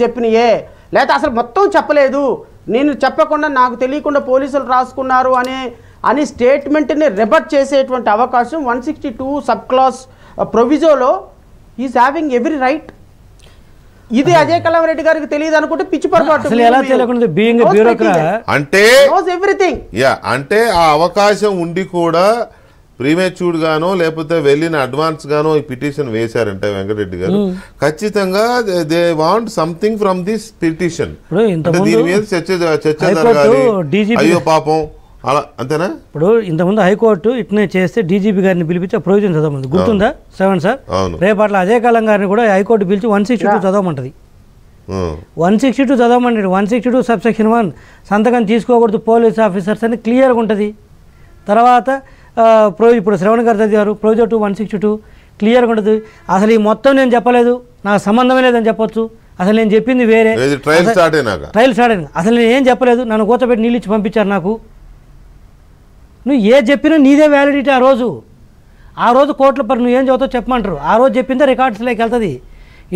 చెప్పినయే లేకపోతే అసలు మొత్తం చెప్పలేదు నేను చెప్పకుండా నాకు తెలియకుండా పోలీసులు రాసుకున్నారు అనే అని స్టేట్మెంట్ని రిబర్ట్ చేసేటువంటి అవకాశం one sixty two sub class ప్రొవిజోలో ఈజ్ హ్యావింగ్ ఎవ్రీ రైట్ ఇది అజయ్ కలాం రెడ్డి గారికి తెలియదు అనుకుంటే పిచ్చి పొరపాటు అంటే ఎవ్రీథింగ్ అంటే ఆ అవకాశం ఉండి కూడా ప్రీమేచ్యూర్డ్గానో లేకపోతే వెళ్ళిన అడ్వాన్స్గానో ఈ పిటిషన్ వేశారంటే వెంకటరెడ్డి గారు ఖచ్చితంగా they want something from this petition దీని మీద చర్చ చర్చ జరగాలి అయ్యో పాపం అలా అంతేనా ఇప్పుడు ఇంతకుముందు హైకోర్టు ఇట్నే చేస్తే డీజీపీ గారిని పిలిపించి ప్రొవిజన్ చదవమంది గుర్తుందా శ్రవణ్ సార్ రేపట్ల అదే కాలం గారిని కూడా హైకోర్టు పిలిచి వన్ సిక్స్టీ టూ చదవమంటది వన్ సిక్స్టీ టూ చదవమండి one sixty two subsection one సంతకం తీసుకోకూడదు పోలీస్ ఆఫీసర్స్ అని క్లియర్గా ఉంటుంది తర్వాత ప్రో ఇప్పుడు శ్రవణ్ గారి చదివారు proviso two one sixty two క్లియర్గా ఉండదు అసలు ఈ మొత్తం నేను చెప్పలేదు నాకు సంబంధమే లేదని చెప్పొచ్చు అసలు నేను చెప్పింది వేరే ట్రయల్ స్టార్ట్ అయినా ట్రయల్ స్టార్ట్ అయినా అసలు నేను ఏం చెప్పలేదు నన్ను కూతపెట్టి నీళ్ళు ఇచ్చి పంపించారు నాకు నువ్వు ఏ చెప్పినా నీదే వ్యాలిడిటీ ఆ రోజు ఆ రోజు కోర్టుల పరి ఏం చదువుతావు చెప్పమంటారు ఆ రోజు చెప్పిందే రికార్డ్స్లోకి వెళ్తుంది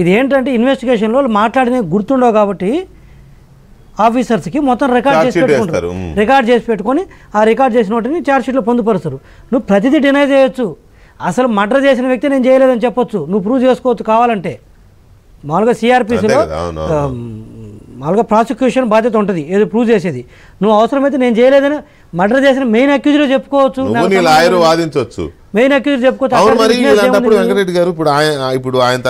ఇది ఏంటంటే ఇన్వెస్టిగేషన్లో మాట్లాడినవి గుర్తుండవు కాబట్టి ఆఫీసర్స్కి మొత్తం రికార్డ్ చేసి పెట్టుకుంటారు రికార్డ్ చేసి పెట్టుకొని ఆ రికార్డ్ చేసిన వాటిని ఛార్జ్షీట్లో పొందుపరుస్తారు నువ్వు ప్రతిదీ డినై చేయొచ్చు అసలు మర్డర్ చేసిన వ్యక్తి నేను చేయలేదని చెప్పొచ్చు నువ్వు ప్రూవ్ చేసుకోవచ్చు కావాలంటే మామూలుగా సిఆర్పిసిలో మామూలుగా ప్రాసిక్యూషన్ బాధ్యత ఉంటుంది ఏదో ప్రూవ్ చేసేది నువ్వు అవసరమైతే నేను చేయలేదని మర్డర్ చేసిన మెయిన్ అక్యూజ్లో చెప్పుకోవచ్చు వాదించవచ్చు మెయిన్ అక్యూజ్ వెంకటరెడ్డి గారు ఇప్పుడు ఆయన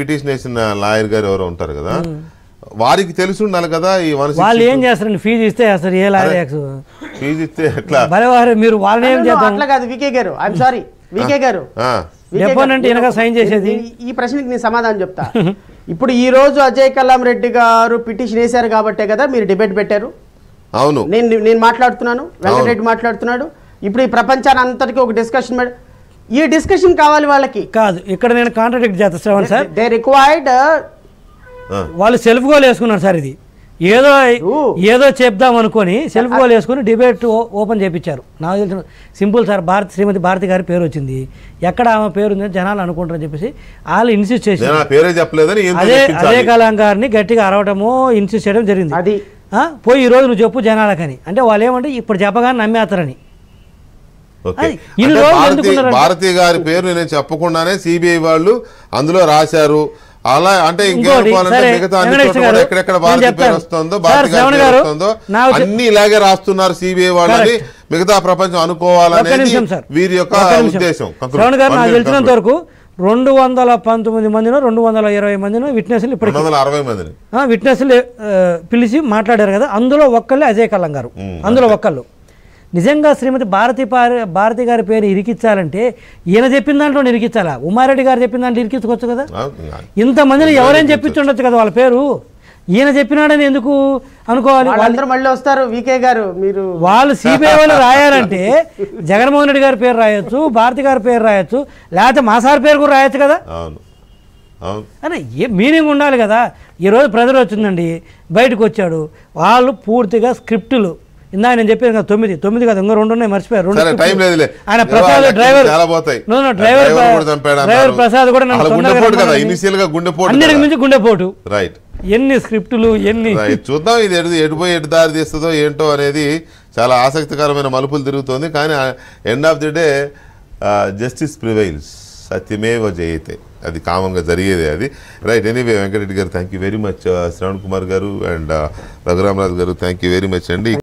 పిటిషన్ లాయర్ గారు ఎవరో ఉంటారు కదా వారికి తెలిసి ఉండాలి కదా ఈ వాళ్ళు ఏం చేస్తారండి ఫీజు ఇస్తే ఫీజు ఇస్తే మీరు వాళ్ళని ఏం చేద్దాం కాదు గారు సారీ వికే గారు సైన్ చేసేది ఈ ప్రశ్నకి నేను సమాధానం చెప్తా ఇప్పుడు ఈ రోజు అజయ్ కలాం రెడ్డి గారు పిటిషన్ వేశారు కాబట్టే కదా మీరు డిబేట్ పెట్టారు అవును నేను నేను మాట్లాడుతున్నాను వెంకటరెడ్డి మాట్లాడుతున్నాడు ఇప్పుడు ఈ ప్రపంచాన్ని అంతటికీ ఒక డిస్కషన్ ఈ డిస్కషన్ కావాలి వాళ్ళకి కాదు ఇక్కడ నేను కాంట్రాక్ట్ చేస్తాను సార్ దే రిక్వైర్డ్ వాళ్ళు సెల్ఫ్ గోల్ వేసుకున్నారు సార్ ఇది ఏదో ఏదో చెప్దాం అనుకుని సెల్ఫ్ గోల్ వేసుకుని డిబేట్ ఓపెన్ చేయించారు నాకు తెలిసిన సింపుల్ సార్ భారతి శ్రీమతి భారతి గారి పేరు వచ్చింది ఎక్కడ ఆమె పేరు ఉందని జనాలు అనుకుంటారని చెప్పేసి వాళ్ళు ఇన్సిస్ట్ చేశారు అదే అదే కలాం గారిని గట్టిగా అరవటము ఇన్సిస్ట్ చేయడం జరిగింది అది పోయి ఈ రోజు నువ్వు చెప్పు జనాలకని అంటే వాళ్ళు ఏమంటే ఇప్పుడు చెప్పగానే నమ్మేస్తారని భారతి గారి పేరు నేను చెప్పకుండానే సిబిఐ వాళ్ళు అందులో రాశారు అలా అంటే ఎక్కడెక్కడ వస్తుందో వస్తుందో అన్ని ఇలాగే రాస్తున్నారు సిబిఐ వాళ్ళని మిగతా ప్రపంచం అనుకోవాలనేది వీరి యొక్క ఉద్దేశం శ్రవణ్ గారు నాకు తెలిసినంత వరకు రెండు వందల పంతొమ్మిది మందినో రెండు వందల ఇరవై మందినో విట్నెస్లు ఇప్పుడు అరవై మందిని విట్నెస్లు పిలిచి మాట్లాడారు కదా అందులో ఒక్కళ్ళే అజయ్ కల్లం గారు అందులో ఒక్కళ్ళు నిజంగా శ్రీమతి భారతి భారతి గారి పేరు ఇరికిచ్చాలంటే ఈయన చెప్పిన దాంట్లో ఇరికించాలా ఉమారెడ్డి గారు చెప్పిన దాంట్లో ఇరికించుకోవచ్చు కదా ఇంతమందిని ఎవరైనా చెప్పించుండొచ్చు కదా వాళ్ళ పేరు ఈయన చెప్పినాడని ఎందుకు అనుకోవాలి వాళ్ళందరూ మళ్ళీ వస్తారు వికే గారు మీరు వాళ్ళు సిబిఐ వాళ్ళు రాయాలంటే జగన్మోహన్ రెడ్డి గారి పేరు రాయొచ్చు భారతి గారి పేరు రాయొచ్చు లేకపోతే మా సార్ పేరు కూడా రాయొచ్చు కదా అని ఏ మీనింగ్ ఉండాలి కదా ఈరోజు ప్రజలు వచ్చిందండి బయటకు వచ్చాడు వాళ్ళు పూర్తిగా స్క్రిప్టులు ఇందా నేను చెప్పాను కదా తొమ్మిది తొమ్మిది కదా ఇంకో రెండు ఉన్నాయి మర్చిపోయారు టైం లేదు డ్రైవర్ ప్రసాద్ గుండెపోటు రైట్ ఎన్ని స్క్రిప్టులు ఎన్ని చూద్దాం ఇది ఎటు ఎటుపోయి ఎటు దారి తీస్తుందో ఏంటో అనేది చాలా ఆసక్తికరమైన మలుపులు తిరుగుతోంది కానీ end of the day justice prevails సత్యమేవ జయతే అది కామన్గా జరిగేది అది రైట్ ఎనీవే వెంకటరెడ్డి గారు thank very much Shravan Kumar గారు అండ్ రఘురామరాజు గారు థ్యాంక్ వెరీ మచ్ అండి